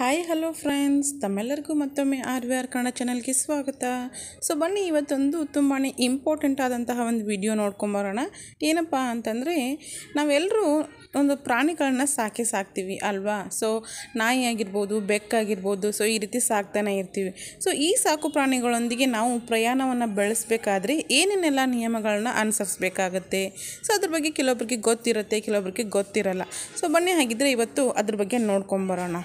Hi hello friends ತಮ್ಮೆಲ್ಲರಿಗೂ ಮತ್ತೊಮ್ಮೆ R we are Kannada ಚಾನಲ್ಗೆ ಸ್ವಾಗತ ಸೊ ಬನ್ನಿ ಇವತ್ತೊಂದು ತುಂಬಾ ಇಂಪಾರ್ಟೆಂಟ್ ಆದಂತಹ ಒಂದು ವಿಡಿಯೋ ನೋಡ್ಕೊಂಬರೋಣ ಏನಪ್ಪ ಅಂತಂದರೆ ನಾವೆಲ್ಲರೂ ಒಂದು ಪ್ರಾಣಿಗಳನ್ನ ಸಾಕಿ ಸಾಕ್ತೀವಿ ಅಲ್ವಾ ಸೊ ನಾಯಿ ಆಗಿರ್ಬೋದು ಬೆಕ್ಕಾಗಿರ್ಬೋದು ಸೊ ಈ ರೀತಿ ಸಾಕ್ತಾನೆ ಇರ್ತೀವಿ ಸೊ ಈ ಸಾಕು ಪ್ರಾಣಿಗಳೊಂದಿಗೆ ನಾವು ಪ್ರಯಾಣವನ್ನು ಬೆಳೆಸಬೇಕಾದ್ರೆ ಏನೇನೆಲ್ಲ ನಿಯಮಗಳನ್ನ ಅನುಸರಿಸಬೇಕಾಗತ್ತೆ ಸೊ ಅದ್ರ ಬಗ್ಗೆ ಕೆಲವೊಬ್ರಿಗೆ ಗೊತ್ತಿರುತ್ತೆ ಕೆಲವೊಬ್ಬರಿಗೆ ಗೊತ್ತಿರಲ್ಲ ಸೊ ಬನ್ನಿ ಹಾಗಿದ್ರೆ ಇವತ್ತು ಅದ್ರ ಬಗ್ಗೆ ನೋಡ್ಕೊಂಬರೋಣ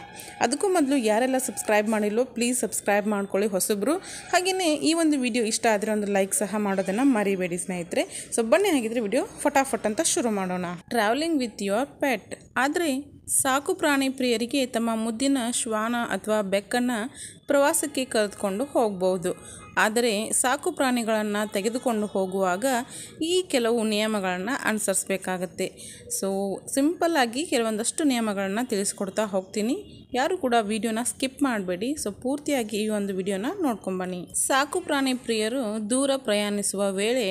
ಅದಕ್ಕೆ ಅದಕ್ಕೂ ಮೊದಲು ಯಾರೆಲ್ಲ ಸಬ್ಸ್ಕ್ರೈಬ್ ಮಾಡಿಲ್ಲೋ ಪ್ಲೀಸ್ ಸಬ್ಸ್ಕ್ರೈಬ್ ಮಾಡ್ಕೊಳ್ಳಿ ಹೊಸಬ್ರು ಹಾಗೆಯೇ ಈ ಒಂದು ವಿಡಿಯೋ ಇಷ್ಟ ಆದರೆ ಒಂದು ಲೈಕ್ ಸಹ ಮಾಡೋದನ್ನು ಮರಿಬೇಡಿ ಸ್ನೇಹಿತರೆ ಸೊ ಬನ್ನಿ ಹಾಗಿದ್ರೆ ವಿಡಿಯೋ ಫಟಾಫಟ್ ಅಂತ ಶುರು ಮಾಡೋಣ ಟ್ರಾವೆಲಿಂಗ್ ವಿತ್ ಯುವರ್ ಪೆಟ್ ಆದರೆ ಸಾಕು ಪ್ರಾಣಿ ಪ್ರಿಯರಿಗೆ ತಮ್ಮ ಮುದ್ದಿನ ಶ್ವಾನ ಅಥವಾ ಬೆಕ್ಕನ್ನು ಪ್ರವಾಸಕ್ಕೆ ಕರೆದುಕೊಂಡು ಹೋಗಬಹುದು ಆದರೆ ಸಾಕು ಪ್ರಾಣಿಗಳನ್ನು ತೆಗೆದುಕೊಂಡು ಹೋಗುವಾಗ ಈ ಕೆಲವು ನಿಯಮಗಳನ್ನು ಅನುಸರಿಸಬೇಕಾಗತ್ತೆ ಸೊ ಸಿಂಪಲ್ಲಾಗಿ ಕೆಲವೊಂದಷ್ಟು ನಿಯಮಗಳನ್ನು ತಿಳಿಸ್ಕೊಡ್ತಾ ಹೋಗ್ತೀನಿ ಯಾರು ಕೂಡ ವಿಡಿಯೋನ ಸ್ಕಿಪ್ ಮಾಡಬೇಡಿ ಸೊ ಪೂರ್ತಿಯಾಗಿ ಈ ಒಂದು ವಿಡಿಯೋನ ನೋಡ್ಕೊಂಬನ್ನಿ ಸಾಕು ಪ್ರಾಣಿ ಪ್ರಿಯರು ದೂರ ಪ್ರಯಾಣಿಸುವ ವೇಳೆ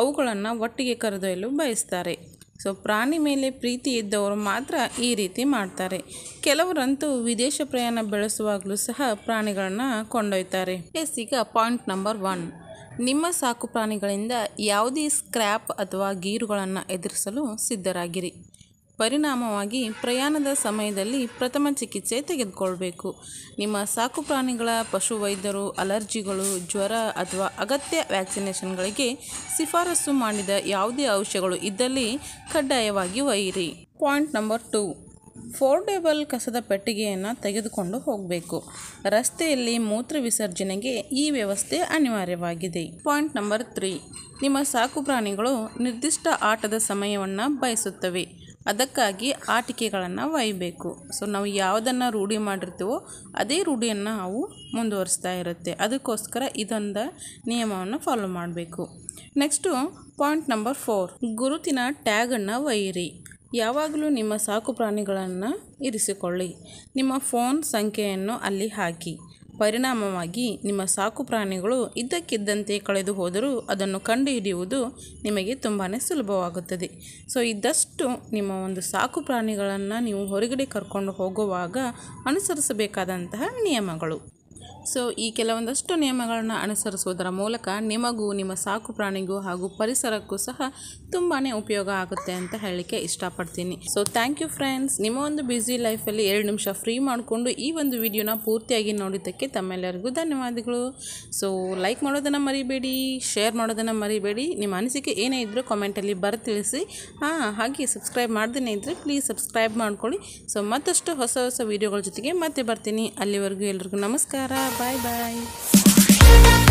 ಅವುಗಳನ್ನು ಒಟ್ಟಿಗೆ ಕರೆದೊಯ್ಯಲು ಬಯಸ್ತಾರೆ ಸೊ ಪ್ರಾಣಿ ಮೇಲೆ ಪ್ರೀತಿ ಇದ್ದವರು ಮಾತ್ರ ಈ ರೀತಿ ಮಾಡ್ತಾರೆ ಕೆಲವರಂತೂ ವಿದೇಶ ಪ್ರಯಾಣ ಬೆಳೆಸುವಾಗಲೂ ಸಹ ಪ್ರಾಣಿಗಳನ್ನು ಕೊಂಡೊಯ್ತಾರೆ ಈಗ ಪಾಯಿಂಟ್ ನಂಬರ್ ಒನ್ ನಿಮ್ಮ ಸಾಕು ಪ್ರಾಣಿಗಳಿಂದ ಯಾವುದೇ ಸ್ಕ್ರ್ಯಾಪ್ ಅಥವಾ ಗೀರುಗಳನ್ನು ಎದುರಿಸಲು ಸಿದ್ಧರಾಗಿರಿ ಪರಿಣಾಮವಾಗಿ ಪ್ರಯಾಣದ ಸಮಯದಲ್ಲಿ ಪ್ರಥಮ ಚಿಕಿತ್ಸೆ ತೆಗೆದುಕೊಳ್ಬೇಕು ನಿಮ್ಮ ಸಾಕು ಪ್ರಾಣಿಗಳ ಪಶುವೈದ್ಯರು ಅಲರ್ಜಿಗಳು ಜ್ವರ ಅಥವಾ ಅಗತ್ಯ ವ್ಯಾಕ್ಸಿನೇಷನ್ಗಳಿಗೆ ಶಿಫಾರಸು ಮಾಡಿದ ಯಾವುದೇ ಔಷಧಗಳು ಇದ್ದಲ್ಲಿ ಕಡ್ಡಾಯವಾಗಿ ಒಯ್ಯಿರಿ ಪಾಯಿಂಟ್ ನಂಬರ್ ಟೂ ಫೋರ್ಡೇಬಲ್ ಕಸದ ಪೆಟ್ಟಿಗೆಯನ್ನು ತೆಗೆದುಕೊಂಡು ಹೋಗಬೇಕು ರಸ್ತೆಯಲ್ಲಿ ಮೂತ್ರ ವಿಸರ್ಜನೆಗೆ ಈ ವ್ಯವಸ್ಥೆ ಅನಿವಾರ್ಯವಾಗಿದೆ ಪಾಯಿಂಟ್ ನಂಬರ್ ತ್ರೀ ನಿಮ್ಮ ಸಾಕುಪ್ರಾಣಿಗಳು ನಿರ್ದಿಷ್ಟ ಆಟದ ಸಮಯವನ್ನು ಬಯಸುತ್ತವೆ ಅದಕ್ಕಾಗಿ ಆಟಿಕೆಗಳನ್ನು ಒಯ್ಯಬೇಕು ಸೊ ನಾವು ಯಾವುದನ್ನು ರೂಢಿ ಮಾಡಿರ್ತೀವೋ ಅದೇ ರೂಢಿಯನ್ನು ನಾವು ಮುಂದುವರಿಸ್ತಾ ಇರುತ್ತೆ ಅದಕ್ಕೋಸ್ಕರ ಇದೊಂದು ನಿಯಮವನ್ನು ಫಾಲೋ ಮಾಡಬೇಕು ನೆಕ್ಸ್ಟು ಪಾಯಿಂಟ್ ನಂಬರ್ ಫೋರ್ ಗುರುತಿನ ಟ್ಯಾಗನ್ನು ಒಯ್ಯಿರಿ ಯಾವಾಗಲೂ ನಿಮ್ಮ ಸಾಕು ಇರಿಸಿಕೊಳ್ಳಿ ನಿಮ್ಮ ಫೋನ್ ಸಂಖ್ಯೆಯನ್ನು ಅಲ್ಲಿ ಹಾಕಿ ಪರಿಣಾಮವಾಗಿ ನಿಮ್ಮ ಸಾಕು ಪ್ರಾಣಿಗಳು ಇದ್ದಕ್ಕಿದ್ದಂತೆ ಕಳೆದು ಹೋದರೂ ಅದನ್ನು ಕಂಡುಹಿಡಿಯುವುದು ನಿಮಗೆ ತುಂಬಾ ಸುಲಭವಾಗುತ್ತದೆ ಸೊ ಇದ್ದಷ್ಟು ನಿಮ್ಮ ಒಂದು ಸಾಕು ಪ್ರಾಣಿಗಳನ್ನು ನೀವು ಹೊರಗಡೆ ಕರ್ಕೊಂಡು ಹೋಗುವಾಗ ಅನುಸರಿಸಬೇಕಾದಂತಹ ನಿಯಮಗಳು ಸೊ ಈ ಕೆಲವೊಂದಷ್ಟು ನಿಯಮಗಳನ್ನು ಅನುಸರಿಸುವುದರ ಮೂಲಕ ನಿಮಗೂ ನಿಮ್ಮ ಸಾಕು ಪ್ರಾಣಿಗೂ ಹಾಗೂ ಪರಿಸರಕ್ಕೂ ಸಹ ತುಂಬಾ ಉಪಯೋಗ ಆಗುತ್ತೆ ಅಂತ ಹೇಳಲಿಕ್ಕೆ ಇಷ್ಟಪಡ್ತೀನಿ ಸೊ ಥ್ಯಾಂಕ್ ಯು ಫ್ರೆಂಡ್ಸ್ ನಿಮ್ಮ ಒಂದು ಬ್ಯುಸಿ ಲೈಫಲ್ಲಿ ಎರಡು ನಿಮಿಷ ಫ್ರೀ ಮಾಡಿಕೊಂಡು ಈ ಒಂದು ವಿಡಿಯೋನ ಪೂರ್ತಿಯಾಗಿ ನೋಡಿದ್ದಕ್ಕೆ ತಮ್ಮೆಲ್ಲರಿಗೂ ಧನ್ಯವಾದಗಳು ಸೊ ಲೈಕ್ ಮಾಡೋದನ್ನು ಮರಿಬೇಡಿ ಶೇರ್ ಮಾಡೋದನ್ನು ಮರಿಬೇಡಿ ನಿಮ್ಮ ಅನಿಸಿಕೆ ಏನೇ ಇದ್ದರೂ ಕಾಮೆಂಟಲ್ಲಿ ಬರ ತಿಳಿಸಿ ಹಾಂ ಹಾಗೆ ಸಬ್ಸ್ಕ್ರೈಬ್ ಮಾಡ್ದೇ ಇದ್ದರೆ ಪ್ಲೀಸ್ ಸಬ್ಸ್ಕ್ರೈಬ್ ಮಾಡ್ಕೊಳ್ಳಿ ಸೊ ಮತ್ತಷ್ಟು ಹೊಸ ಹೊಸ ವೀಡಿಯೋಗಳ ಜೊತೆಗೆ ಮತ್ತೆ ಬರ್ತೀನಿ ಅಲ್ಲಿವರೆಗೂ ಎಲ್ರಿಗೂ ನಮಸ್ಕಾರ Bye-bye.